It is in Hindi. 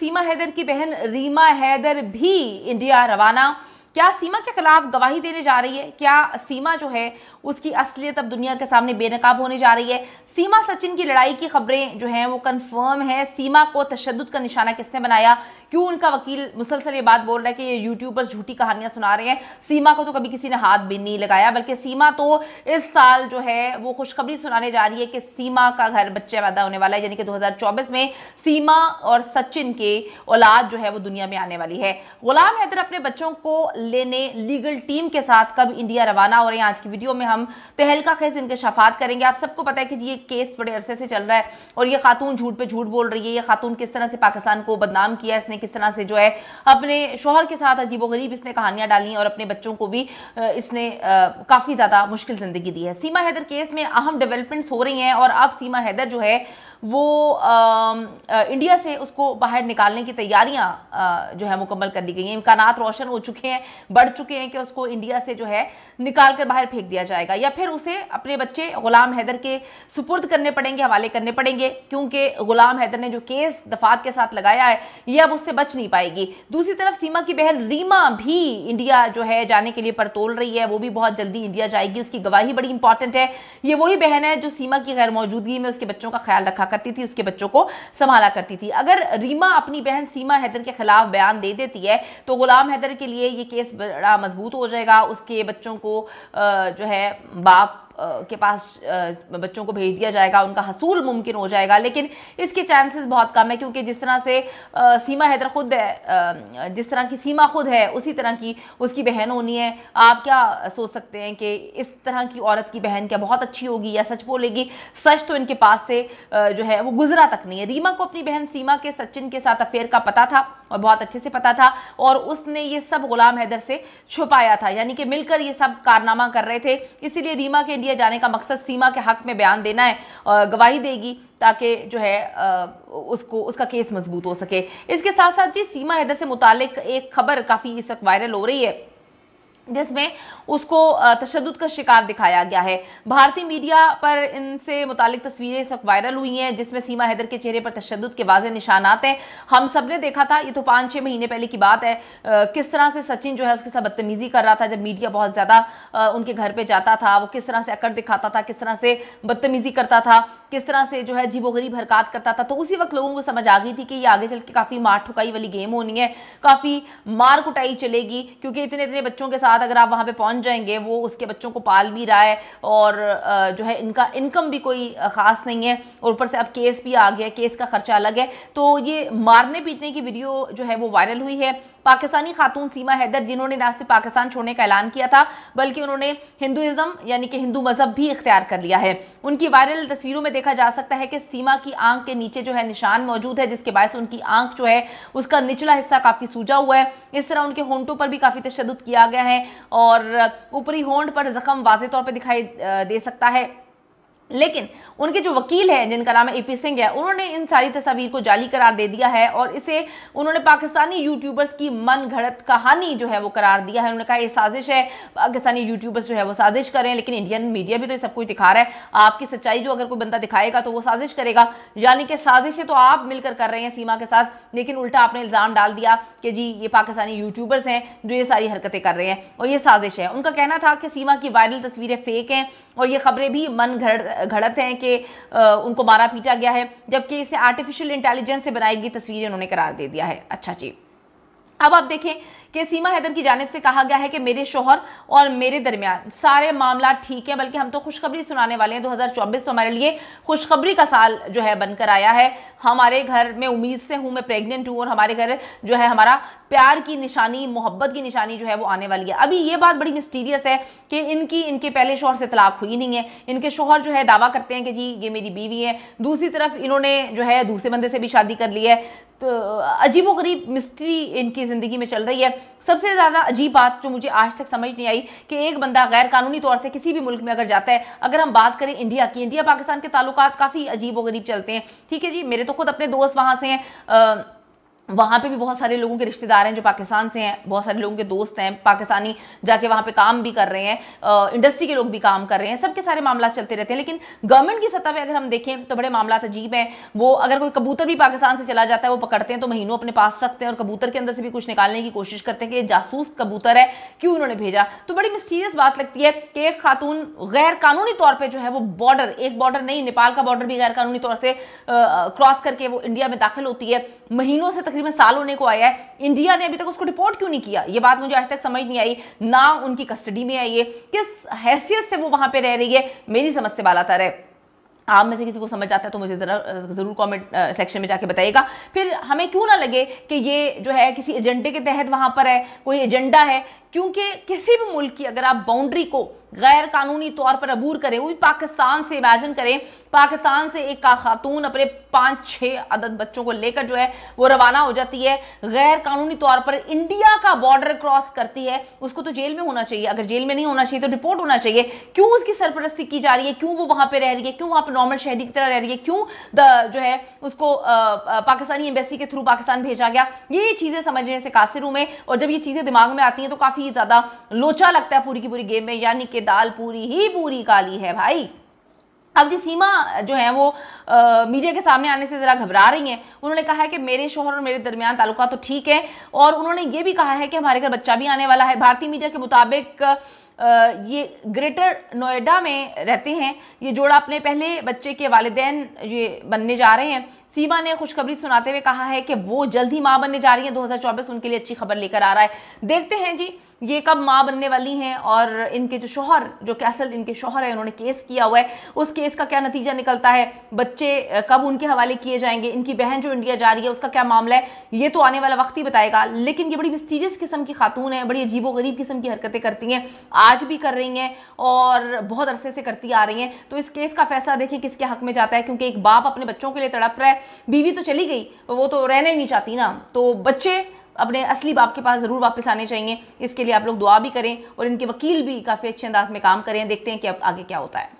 सीमा हैदर की बहन रीमा हैदर भी इंडिया रवाना क्या सीमा के खिलाफ गवाही देने जा रही है क्या सीमा जो है उसकी असलियत अब दुनिया के सामने बेनकाब होने जा रही है सीमा सचिन की लड़ाई की खबरें जो हैं वो कंफर्म है सीमा को तशद का निशाना किसने बनाया क्यों उनका वकील मुसलसल ये बात बोल रहा है कि ये यूट्यूब पर झूठी कहानियां सुना रहे हैं सीमा को तो कभी किसी ने हाथ भी नहीं लगाया बल्कि सीमा तो इस साल जो है वो खुशखबरी सुनाने जा रही है कि सीमा का घर बच्चे पैदा होने वाला है यानी कि दो में सीमा और सचिन के औलाद जो है वो दुनिया में आने वाली है गुलाम हैदर अपने बच्चों को लेने लीगल टीम के साथ कब इंडिया रवाना हो रहे हैं आज की वीडियो में हम तहलका खेज इनके शफात करेंगे आप सबको पता है कि ये केस बड़े अरसे से चल रहा है और ये खातून झूठ पे झूठ बोल रही है ये खातून किस तरह से पाकिस्तान को बदनाम किया इसने किस तरह से जो है अपने शोहर के साथ अजीबोगरीब इसने कहानियां डाली और अपने बच्चों को भी इसने काफ़ी ज़्यादा मुश्किल ज़िंदगी दी है सीमा हैदर केस में अहम डेवलपमेंट्स हो रही हैं और अब सीमा हैदर जो है वो आ, इंडिया से उसको बाहर निकालने की तैयारियां जो है मुकम्मल कर ली गई हैं इम्कान रोशन हो चुके हैं बढ़ चुके हैं कि उसको इंडिया से जो है निकाल कर बाहर फेंक दिया जाएगा या फिर उसे अपने बच्चे गुलाम हैदर के सुपुर्द करने पड़ेंगे हवाले करने पड़ेंगे क्योंकि गुलाम हैदर ने जो केस दफात के साथ लगाया है ये अब उससे बच नहीं पाएगी दूसरी तरफ सीमा की बहन रीमा भी इंडिया जो है जाने के लिए परतोल रही है वो भी बहुत जल्दी इंडिया जाएगी उसकी गवाही बड़ी इंपॉर्टेंट है ये वही बहन है जो सीमा की गैर मौजूदगी में उसके बच्चों का ख्याल रखा करती थी उसके बच्चों को संभाला करती थी अगर रीमा अपनी बहन सीमा हैदर के खिलाफ बयान दे देती है तो गुलाम हैदर के लिए ये केस बड़ा मजबूत हो जाएगा उसके बच्चों को जो है बाप के पास बच्चों को भेज दिया जाएगा उनका हसूल मुमकिन हो जाएगा लेकिन इसके चांसेस बहुत कम है क्योंकि जिस तरह से सीमा हैदर खुद है जिस तरह की सीमा खुद है उसी तरह की उसकी बहन होनी है आप क्या सोच सकते हैं कि इस तरह की औरत की बहन क्या बहुत अच्छी होगी या सच बोलेगी सच तो इनके पास से जो है वो गुजरा तक नहीं है रीमा को अपनी बहन सीमा के सचिन के साथ अफेयर का पता था और बहुत अच्छे से पता था और उसने ये सब गुलाम हैदर से छुपाया था यानी कि मिलकर ये सब कारनामा कर रहे थे इसीलिए रीमा के इंडिया जाने का मकसद सीमा के हक में बयान देना है और गवाही देगी ताकि जो है उसको उसका केस मजबूत हो सके इसके साथ साथ जी सीमा हैदर से मुतालिक एक खबर काफ़ी इस वक्त वायरल हो रही है जिसमें उसको तशद का शिकार दिखाया गया है भारतीय मीडिया पर इनसे मुतालिक तस्वीरें सब वायरल हुई हैं जिसमें सीमा हैदर के चेहरे पर तशद के वाजे निशानात हैं हम सब ने देखा था ये तो पाँच छः महीने पहले की बात है आ, किस तरह से सचिन जो है उसके साथ बदतमीज़ी कर रहा था जब मीडिया बहुत ज़्यादा उनके घर पर जाता था वो किस तरह से अकड़ दिखाता था किस तरह से बदतमीज़ी करता था किस तरह से जो है जीवो गरीब हरकत करता था तो उसी वक्त लोगों को समझ आ गई थी कि ये आगे चल के काफ़ी मार ठुकाई वाली गेम होनी है काफ़ी मार कुटाई चलेगी क्योंकि इतने इतने बच्चों के साथ साथ अगर आप वहाँ पे पहुँच जाएंगे वो उसके बच्चों को पाल भी रहा है और जो है इनका इनकम भी कोई ख़ास नहीं है और ऊपर से अब केस भी आ गया केस का खर्चा अलग है तो ये मारने पीटने की वीडियो जो है वो वायरल हुई है पाकिस्तानी खातून सीमा हैदर जिन्होंने ना सिर्फ पाकिस्तान छोड़ने का ऐलान किया था बल्कि उन्होंने हिंदुज्म यानी कि हिंदू मजहब भी इख्तियार कर लिया है उनकी वायरल तस्वीरों में देखा जा सकता है कि सीमा की आंख के नीचे जो है निशान मौजूद है जिसके बायस उनकी आंख जो है उसका निचला हिस्सा काफी सूझा हुआ है इस तरह उनके होंटों पर भी काफी तशद किया गया है और ऊपरी होंड पर जख्म वाजे तौर पर दिखाई दे सकता है लेकिन उनके जो वकील हैं जिनका नाम है ए पी सिंह है उन्होंने इन सारी तस्वीर को जाली करार दे दिया है और इसे उन्होंने पाकिस्तानी यूट्यूबर्स की मन घड़त कहानी जो है वो करार दिया है उन्होंने कहा ये साजिश है पाकिस्तानी यूट्यूबर्स जो है वो साजिश करें लेकिन इंडियन मीडिया भी तो ये सब कुछ दिखा रहा है आपकी सच्चाई जो अगर कोई बंदा दिखाएगा तो वो साजिश करेगा यानी कि साजिशें तो आप मिलकर कर रहे हैं सीमा के साथ लेकिन उल्टा आपने इल्ज़ाम डाल दिया कि जी ये पाकिस्तानी यूट्यूबर्स हैं जो ये सारी हरकतें कर रहे हैं और ये साजिश है उनका कहना था कि सीमा की वायरल तस्वीरें फेक हैं और ये खबरें भी मन घड़ घड़त हैं कि उनको मारा पीटा गया है जबकि इसे आर्टिफिशियल इंटेलिजेंस से बनाई गई तस्वीरें उन्होंने करार दे दिया है अच्छा जी अब आप देखें कि सीमा हैदर की जानब से कहा गया है कि मेरे शोहर और मेरे दरमियान सारे मामला ठीक है बल्कि हम तो खुशखबरी सुनाने वाले हैं 2024 तो हमारे लिए खुशखबरी का साल जो है बनकर आया है हमारे घर में उम्मीद से हूँ मैं प्रेग्नेंट हूँ और हमारे घर जो है हमारा प्यार की निशानी मोहब्बत की निशानी जो है वो आने वाली है अभी ये बात बड़ी मिस्टीरियस है कि इनकी इनके पहले शोहर से तलाक हुई नहीं है इनके शोहर जो है दावा करते हैं कि जी ये मेरी बीवी है दूसरी तरफ इन्होंने जो है दूसरे बंदे से भी शादी कर ली है तो अजीबोगरीब मिस्ट्री इनकी ज़िंदगी में चल रही है सबसे ज़्यादा अजीब बात जो मुझे आज तक समझ नहीं आई कि एक बंदा गैर कानूनी तौर से किसी भी मुल्क में अगर जाता है अगर हम बात करें इंडिया की इंडिया पाकिस्तान के ताल्लुक काफ़ी अजीब व गरीब चलते हैं ठीक है जी मेरे तो खुद अपने दोस्त वहां से हैं वहाँ पे भी बहुत सारे लोगों के रिश्तेदार हैं जो पाकिस्तान से हैं बहुत सारे लोगों के दोस्त हैं पाकिस्तानी जाके वहाँ पे काम भी कर रहे हैं इंडस्ट्री के लोग भी काम कर रहे हैं सबके सारे मामला चलते रहते हैं लेकिन गवर्नमेंट की सतह पे अगर हम देखें तो बड़े मामला अजीब हैं वो अगर कोई कबूतर भी पाकिस्तान से चला जाता है वो पकड़ते हैं तो महीनों अपने पास सकते हैं और कबूतर के अंदर से भी कुछ निकालने की कोशिश करते हैं कि ये जासूस कबूतर है क्यों इन्होंने भेजा तो बड़ी मिस्टीरियस बात लगती है कि एक खातून गैर कानूनी तौर पर जो है वो बॉर्डर एक बॉर्डर नहीं नेपाल का बॉर्डर भी गैर कानूनी तौर से क्रॉस करके वो इंडिया में दाखिल होती है महीनों से तकरीबन तकरीबन साल होने को आया है इंडिया ने अभी तक उसको रिपोर्ट क्यों नहीं किया ये बात मुझे आज तक समझ नहीं आई ना उनकी कस्टडी में आई है किस हैसियत से वो वहां पर रह रही है मेरी समझ से बाला है आप में से किसी को समझ आता है तो मुझे ज़रा ज़रूर कमेंट सेक्शन में जाके बताइएगा फिर हमें क्यों ना लगे कि ये जो है किसी एजेंडे के तहत वहां पर है कोई एजेंडा है क्योंकि किसी भी मुल्क की अगर आप बाउंड्री को गैर कानूनी तौर पर अबूर करें वो भी पाकिस्तान से इमेजिन करें पाकिस्तान से एक का खातून अपने पांच छह अदद बच्चों को लेकर जो है वो रवाना हो जाती है गैर कानूनी तौर पर इंडिया का बॉर्डर क्रॉस करती है उसको तो जेल में होना चाहिए अगर जेल में नहीं होना चाहिए तो रिपोर्ट होना चाहिए क्यों उसकी सरपरस्ती की जा रही है क्यों वो वहां पर रह रही है क्यों वहाँ पर नॉर्मल शहरी की तरह रह रही है क्यों जो है उसको पाकिस्तानी एम्बेसी के थ्रू पाकिस्तान भेजा गया ये चीज़ें समझने से कासिर हूं मैं और जब ये चीज़ें दिमाग में आती हैं तो काफ़ी काफी ज्यादा लोचा लगता है पूरी की पूरी गेम में यानी कि दाल पूरी ही पूरी काली है भाई अब जी सीमा जो है वो मीडिया के सामने आने से ज़रा घबरा रही हैं उन्होंने कहा है कि मेरे शोहर और मेरे दरमियान ताल्लुका तो ठीक है और उन्होंने ये भी कहा है कि हमारे घर बच्चा भी आने वाला है भारतीय मीडिया के मुताबिक ये ग्रेटर नोएडा में रहते हैं ये जोड़ा अपने पहले बच्चे के वालदेन ये बनने जा रहे हैं सीमा ने खुशखबरी सुनाते हुए कहा है कि वो जल्द ही माँ बनने जा रही हैं 2024 उनके लिए अच्छी खबर लेकर आ रहा है देखते हैं जी ये कब माँ बनने वाली हैं और इनके जो शोहर जो कैसल इनके शोहर है उन्होंने केस किया हुआ है उस केस का क्या नतीजा निकलता है बच्चे कब उनके हवाले किए जाएंगे इनकी बहन जो इंडिया जा रही है उसका क्या मामला है ये तो आने वाला वक्त ही बताएगा लेकिन ये बड़ी मिस्टीरियस किस्म की खातून है बड़ी अजीबो गरीब किस्म की हरकतें करती हैं आज भी कर रही हैं और बहुत अरसे से करती आ रही हैं तो इस केस का फैसला देखिए किसके हक में जाता है क्योंकि एक बाप अपने बच्चों के लिए तड़प रहा है बीवी तो चली गई वो तो रहना ही नहीं चाहती ना तो बच्चे अपने असली बाप के पास ज़रूर वापस आने चाहिए इसके लिए आप लोग दुआ भी करें और इनके वकील भी काफ़ी अच्छे अंदाज में काम करें देखते हैं कि अब आगे क्या होता है